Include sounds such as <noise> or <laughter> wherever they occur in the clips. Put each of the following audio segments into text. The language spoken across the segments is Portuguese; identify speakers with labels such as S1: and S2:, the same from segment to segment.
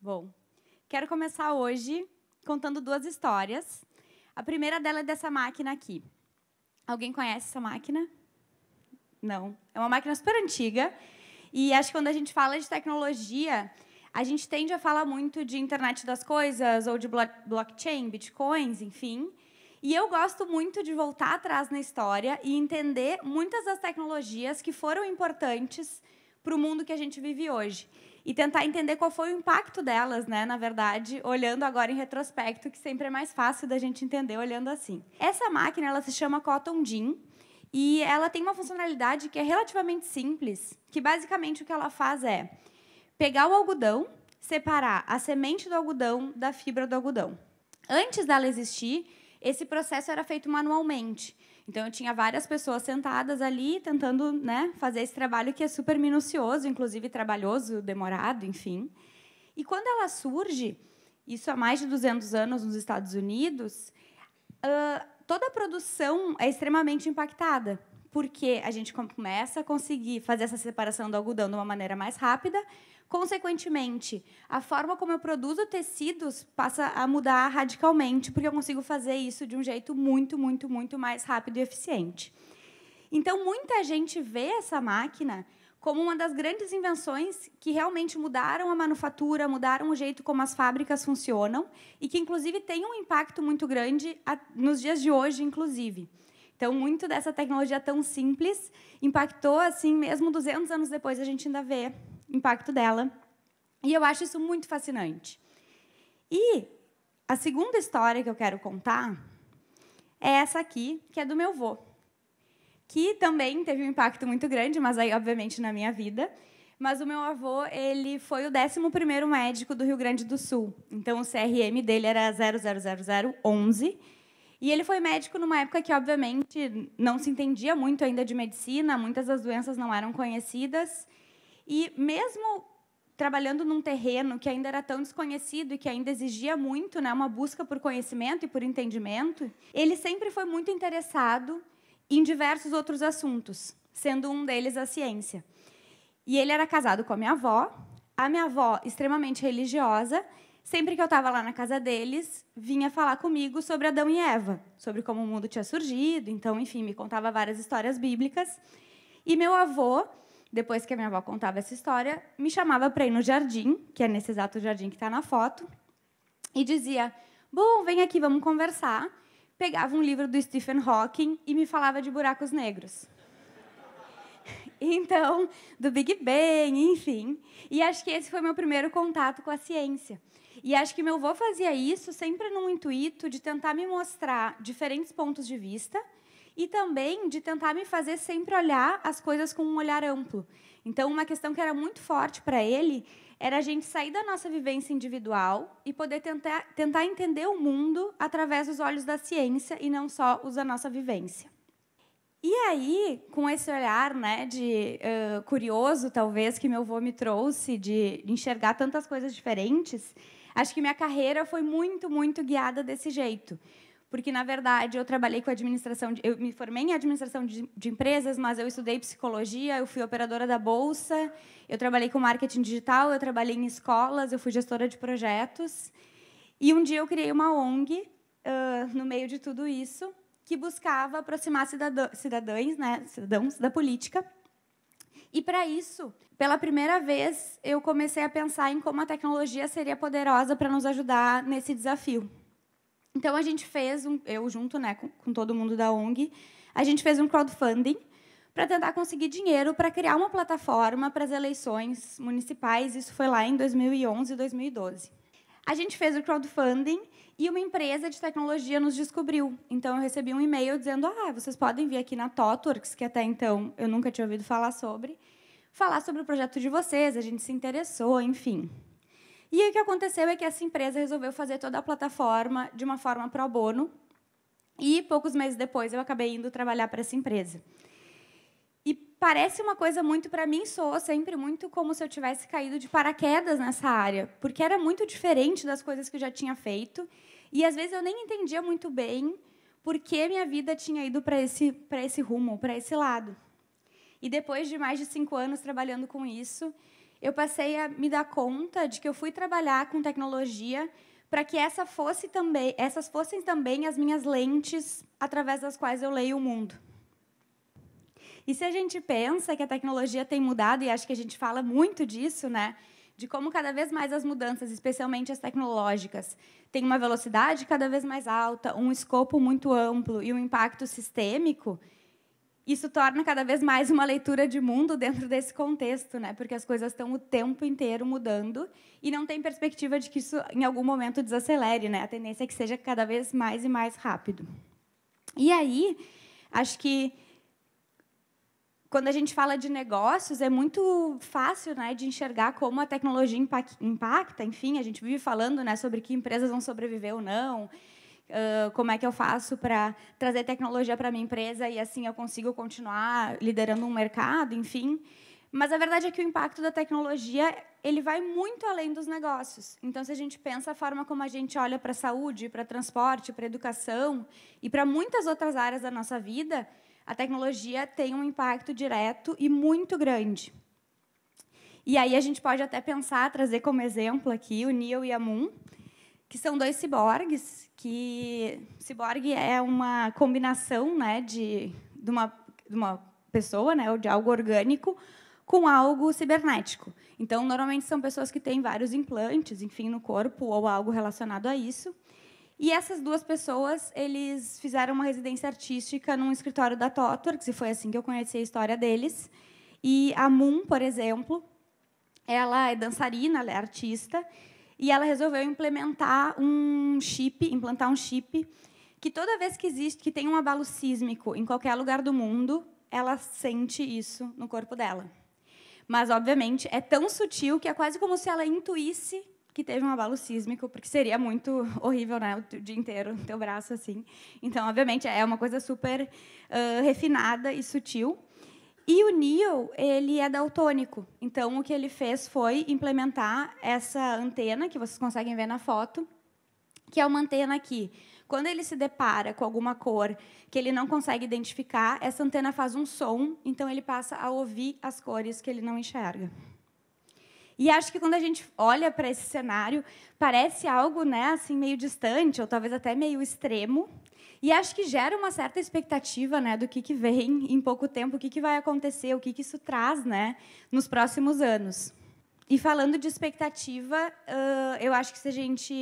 S1: Bom, quero começar hoje contando duas histórias. A primeira dela é dessa máquina aqui. Alguém conhece essa máquina? Não. É uma máquina super antiga. E acho que quando a gente fala de tecnologia, a gente tende a falar muito de internet das coisas ou de blockchain, bitcoins, enfim. E eu gosto muito de voltar atrás na história e entender muitas das tecnologias que foram importantes para o mundo que a gente vive hoje e tentar entender qual foi o impacto delas, né? Na verdade, olhando agora em retrospecto, que sempre é mais fácil da gente entender olhando assim. Essa máquina, ela se chama Cotton Gin e ela tem uma funcionalidade que é relativamente simples, que basicamente o que ela faz é pegar o algodão, separar a semente do algodão da fibra do algodão. Antes dela existir, esse processo era feito manualmente. Então eu tinha várias pessoas sentadas ali tentando, né, fazer esse trabalho que é super minucioso, inclusive trabalhoso, demorado, enfim. E quando ela surge, isso há mais de 200 anos nos Estados Unidos, uh, toda a produção é extremamente impactada porque a gente começa a conseguir fazer essa separação do algodão de uma maneira mais rápida. Consequentemente, a forma como eu produzo tecidos passa a mudar radicalmente, porque eu consigo fazer isso de um jeito muito, muito, muito mais rápido e eficiente. Então, muita gente vê essa máquina como uma das grandes invenções que realmente mudaram a manufatura, mudaram o jeito como as fábricas funcionam e que, inclusive, tem um impacto muito grande nos dias de hoje, inclusive. Então, muito dessa tecnologia tão simples impactou, assim, mesmo 200 anos depois, a gente ainda vê impacto dela. E eu acho isso muito fascinante. E a segunda história que eu quero contar é essa aqui, que é do meu avô que também teve um impacto muito grande, mas aí, obviamente, na minha vida. Mas o meu avô, ele foi o 11 médico do Rio Grande do Sul. Então, o CRM dele era 000011. E ele foi médico numa época que, obviamente, não se entendia muito ainda de medicina, muitas das doenças não eram conhecidas. E mesmo trabalhando num terreno que ainda era tão desconhecido e que ainda exigia muito, né, uma busca por conhecimento e por entendimento, ele sempre foi muito interessado em diversos outros assuntos, sendo um deles a ciência. E ele era casado com a minha avó, a minha avó extremamente religiosa sempre que eu estava lá na casa deles, vinha falar comigo sobre Adão e Eva, sobre como o mundo tinha surgido. Então, enfim, me contava várias histórias bíblicas. E meu avô, depois que a minha avó contava essa história, me chamava para ir no jardim, que é nesse exato jardim que está na foto, e dizia: Bom, vem aqui, vamos conversar. Pegava um livro do Stephen Hawking e me falava de buracos negros. Então, do Big Bang, enfim. E acho que esse foi meu primeiro contato com a ciência. E acho que meu avô fazia isso sempre num intuito de tentar me mostrar diferentes pontos de vista e também de tentar me fazer sempre olhar as coisas com um olhar amplo. Então, uma questão que era muito forte para ele era a gente sair da nossa vivência individual e poder tentar, tentar entender o mundo através dos olhos da ciência e não só os da nossa vivência. E aí, com esse olhar né, de uh, curioso, talvez, que meu avô me trouxe, de enxergar tantas coisas diferentes, acho que minha carreira foi muito, muito guiada desse jeito. Porque, na verdade, eu trabalhei com administração. De, eu me formei em administração de, de empresas, mas eu estudei psicologia, eu fui operadora da bolsa, eu trabalhei com marketing digital, eu trabalhei em escolas, eu fui gestora de projetos. E um dia eu criei uma ONG uh, no meio de tudo isso, que buscava aproximar cidadã, né, cidadãos da política. E para isso, pela primeira vez, eu comecei a pensar em como a tecnologia seria poderosa para nos ajudar nesse desafio. Então a gente fez um, eu junto, né, com, com todo mundo da ONG, a gente fez um crowdfunding para tentar conseguir dinheiro para criar uma plataforma para as eleições municipais. Isso foi lá em 2011 e 2012. A gente fez o crowdfunding e uma empresa de tecnologia nos descobriu. Então, eu recebi um e-mail dizendo: ah, vocês podem vir aqui na Totworks, que até então eu nunca tinha ouvido falar sobre, falar sobre o projeto de vocês, a gente se interessou, enfim. E aí, o que aconteceu é que essa empresa resolveu fazer toda a plataforma de uma forma pro bono. E poucos meses depois eu acabei indo trabalhar para essa empresa. E parece uma coisa muito para mim soa sempre muito como se eu tivesse caído de paraquedas nessa área, porque era muito diferente das coisas que eu já tinha feito, e às vezes eu nem entendia muito bem por que minha vida tinha ido para esse para esse rumo, para esse lado. E depois de mais de cinco anos trabalhando com isso, eu passei a me dar conta de que eu fui trabalhar com tecnologia para que essa fosse também, essas fossem também as minhas lentes através das quais eu leio o mundo. E se a gente pensa que a tecnologia tem mudado, e acho que a gente fala muito disso, né? De como cada vez mais as mudanças, especialmente as tecnológicas, têm uma velocidade cada vez mais alta, um escopo muito amplo e um impacto sistêmico, isso torna cada vez mais uma leitura de mundo dentro desse contexto, né? Porque as coisas estão o tempo inteiro mudando e não tem perspectiva de que isso em algum momento desacelere, né? A tendência é que seja cada vez mais e mais rápido. E aí, acho que quando a gente fala de negócios, é muito fácil né, de enxergar como a tecnologia impacta. Enfim, a gente vive falando né, sobre que empresas vão sobreviver ou não, uh, como é que eu faço para trazer tecnologia para minha empresa e assim eu consigo continuar liderando um mercado, enfim. Mas a verdade é que o impacto da tecnologia ele vai muito além dos negócios. Então, se a gente pensa a forma como a gente olha para a saúde, para transporte, para educação e para muitas outras áreas da nossa vida, a tecnologia tem um impacto direto e muito grande. E aí a gente pode até pensar, trazer como exemplo aqui o Neil e a Moon, que são dois ciborgues, que ciborgue é uma combinação né, de, de, uma, de uma pessoa, né, ou de algo orgânico, com algo cibernético. Então, normalmente são pessoas que têm vários implantes, enfim, no corpo ou algo relacionado a isso. E essas duas pessoas, eles fizeram uma residência artística num escritório da Totworks, e foi assim que eu conheci a história deles. E a Moon, por exemplo, ela é dançarina, ela é artista, e ela resolveu implementar um chip, implantar um chip que toda vez que existe, que tem um abalo sísmico em qualquer lugar do mundo, ela sente isso no corpo dela. Mas obviamente é tão sutil que é quase como se ela intuísse que teve um abalo sísmico, porque seria muito <laughs> horrível, né, o dia inteiro, o teu braço assim. Então, obviamente, é uma coisa super uh, refinada e sutil. E o Neil, ele é daltônico. Então, o que ele fez foi implementar essa antena, que vocês conseguem ver na foto, que é uma antena aqui. Quando ele se depara com alguma cor que ele não consegue identificar, essa antena faz um som, então ele passa a ouvir as cores que ele não enxerga. E acho que quando a gente olha para esse cenário, parece algo né, assim, meio distante, ou talvez até meio extremo. E acho que gera uma certa expectativa né, do que, que vem em pouco tempo, o que, que vai acontecer, o que, que isso traz né, nos próximos anos. E falando de expectativa, eu acho que se a gente.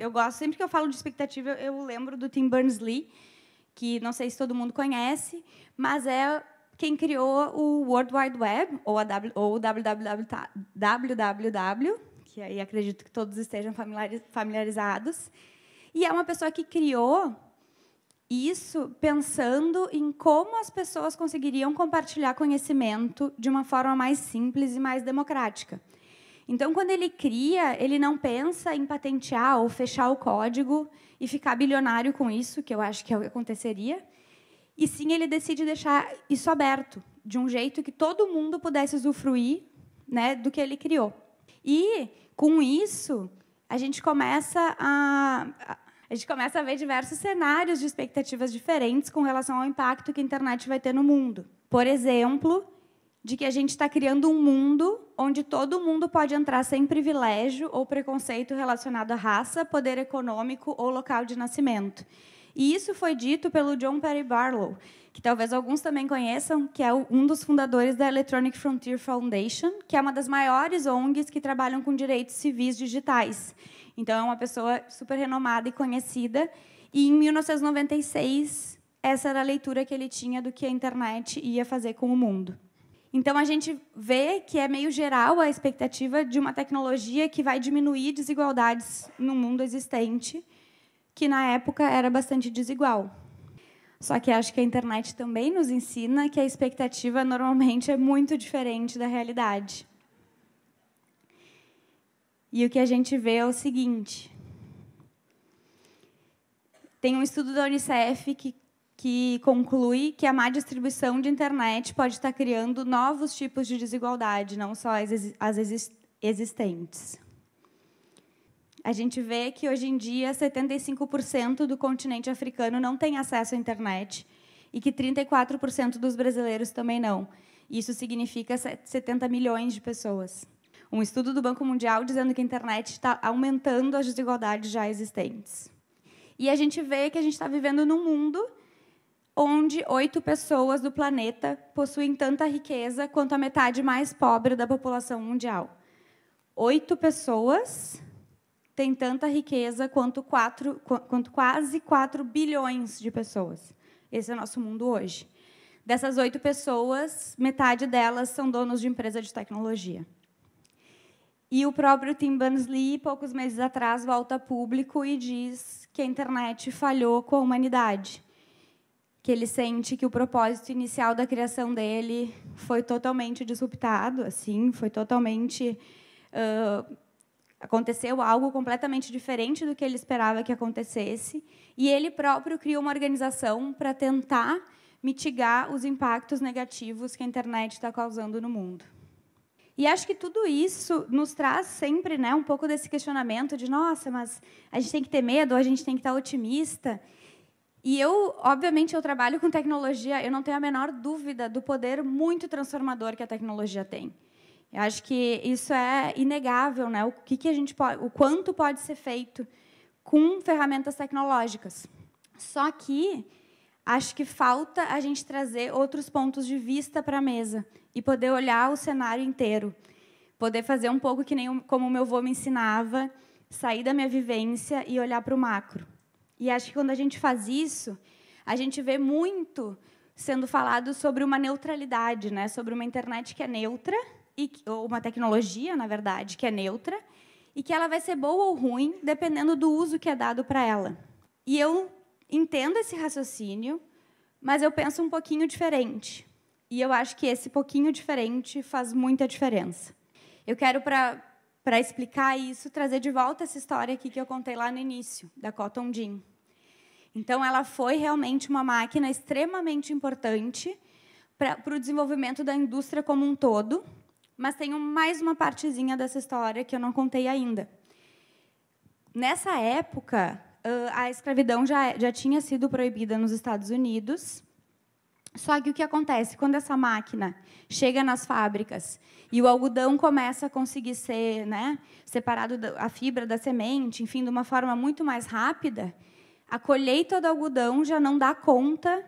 S1: Eu, gosto, sempre que eu falo de expectativa, eu lembro do Tim Berners-Lee, que não sei se todo mundo conhece, mas é quem criou o World Wide Web, ou, a w, ou o www, www, tá, que aí acredito que todos estejam familiarizados. E é uma pessoa que criou isso pensando em como as pessoas conseguiriam compartilhar conhecimento de uma forma mais simples e mais democrática. Então, quando ele cria, ele não pensa em patentear ou fechar o código e ficar bilionário com isso, que eu acho que é o que aconteceria. E sim, ele decide deixar isso aberto, de um jeito que todo mundo pudesse usufruir né, do que ele criou. E, com isso, a gente começa a, a gente começa a ver diversos cenários de expectativas diferentes com relação ao impacto que a internet vai ter no mundo. Por exemplo, de que a gente está criando um mundo onde todo mundo pode entrar sem privilégio ou preconceito relacionado à raça, poder econômico ou local de nascimento. E isso foi dito pelo John Perry Barlow, que talvez alguns também conheçam, que é um dos fundadores da Electronic Frontier Foundation, que é uma das maiores ONGs que trabalham com direitos civis digitais. Então, é uma pessoa super renomada e conhecida. E em 1996, essa era a leitura que ele tinha do que a internet ia fazer com o mundo. Então, a gente vê que é meio geral a expectativa de uma tecnologia que vai diminuir desigualdades no mundo existente que na época era bastante desigual. Só que acho que a internet também nos ensina que a expectativa normalmente é muito diferente da realidade. E o que a gente vê é o seguinte: tem um estudo da Unicef que, que conclui que a má distribuição de internet pode estar criando novos tipos de desigualdade, não só as, as existentes. A gente vê que hoje em dia 75% do continente africano não tem acesso à internet e que 34% dos brasileiros também não. Isso significa 70 milhões de pessoas. Um estudo do Banco Mundial dizendo que a internet está aumentando as desigualdades já existentes. E a gente vê que a gente está vivendo num mundo onde oito pessoas do planeta possuem tanta riqueza quanto a metade mais pobre da população mundial. Oito pessoas tem tanta riqueza quanto, quatro, quanto quase 4 bilhões de pessoas. Esse é o nosso mundo hoje. Dessas oito pessoas, metade delas são donos de empresa de tecnologia. E o próprio Tim Berners-Lee, poucos meses atrás, volta a público e diz que a internet falhou com a humanidade. Que ele sente que o propósito inicial da criação dele foi totalmente disruptado, assim, foi totalmente uh, Aconteceu algo completamente diferente do que ele esperava que acontecesse, e ele próprio criou uma organização para tentar mitigar os impactos negativos que a internet está causando no mundo. E acho que tudo isso nos traz sempre né, um pouco desse questionamento de, nossa, mas a gente tem que ter medo, a gente tem que estar tá otimista. E eu, obviamente, eu trabalho com tecnologia, eu não tenho a menor dúvida do poder muito transformador que a tecnologia tem. Eu acho que isso é inegável, né? O que, que a gente pode, o quanto pode ser feito com ferramentas tecnológicas. Só que acho que falta a gente trazer outros pontos de vista para a mesa e poder olhar o cenário inteiro, poder fazer um pouco que nem como o meu avô me ensinava, sair da minha vivência e olhar para o macro. E acho que quando a gente faz isso, a gente vê muito sendo falado sobre uma neutralidade, né? Sobre uma internet que é neutra e ou uma tecnologia, na verdade, que é neutra e que ela vai ser boa ou ruim dependendo do uso que é dado para ela. E eu entendo esse raciocínio, mas eu penso um pouquinho diferente. E eu acho que esse pouquinho diferente faz muita diferença. Eu quero para para explicar isso, trazer de volta essa história aqui que eu contei lá no início, da Cotton Gin. Então, ela foi realmente uma máquina extremamente importante para o desenvolvimento da indústria como um todo, mas tem mais uma partezinha dessa história que eu não contei ainda. Nessa época, ah, a escravidão já, já tinha sido proibida nos Estados Unidos. Só que o que acontece quando essa máquina chega nas fábricas e o algodão começa a conseguir ser né, separado da a fibra da semente, enfim, de uma forma muito mais rápida, a colheita do algodão já não dá conta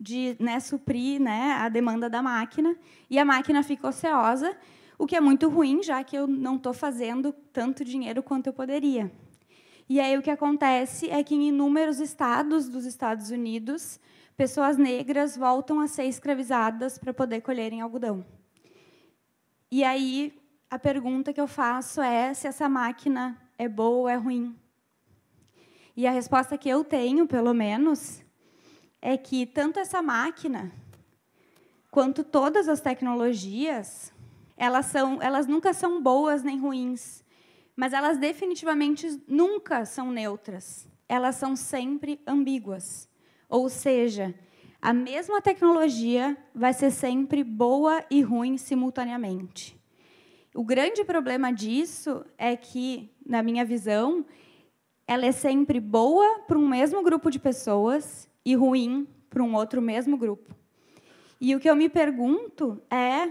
S1: de né, suprir né, a demanda da máquina, e a máquina fica ociosa, o que é muito ruim, já que eu não estou fazendo tanto dinheiro quanto eu poderia. E aí o que acontece é que em inúmeros estados dos Estados Unidos, pessoas negras voltam a ser escravizadas para poder colherem algodão. E aí a pergunta que eu faço é se essa máquina é boa ou é ruim. E a resposta que eu tenho, pelo menos, é que tanto essa máquina quanto todas as tecnologias, elas são, elas nunca são boas nem ruins, mas elas definitivamente nunca são neutras. Elas são sempre ambíguas. Ou seja, a mesma tecnologia vai ser sempre boa e ruim simultaneamente. O grande problema disso é que, na minha visão, ela é sempre boa para um mesmo grupo de pessoas e ruim para um outro mesmo grupo. E o que eu me pergunto é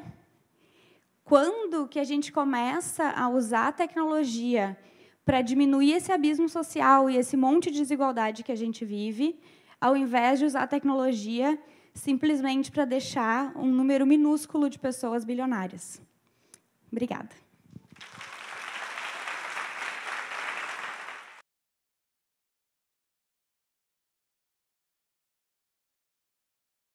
S1: quando que a gente começa a usar a tecnologia para diminuir esse abismo social e esse monte de desigualdade que a gente vive, ao invés de usar a tecnologia simplesmente para deixar um número minúsculo de pessoas bilionárias. Obrigada.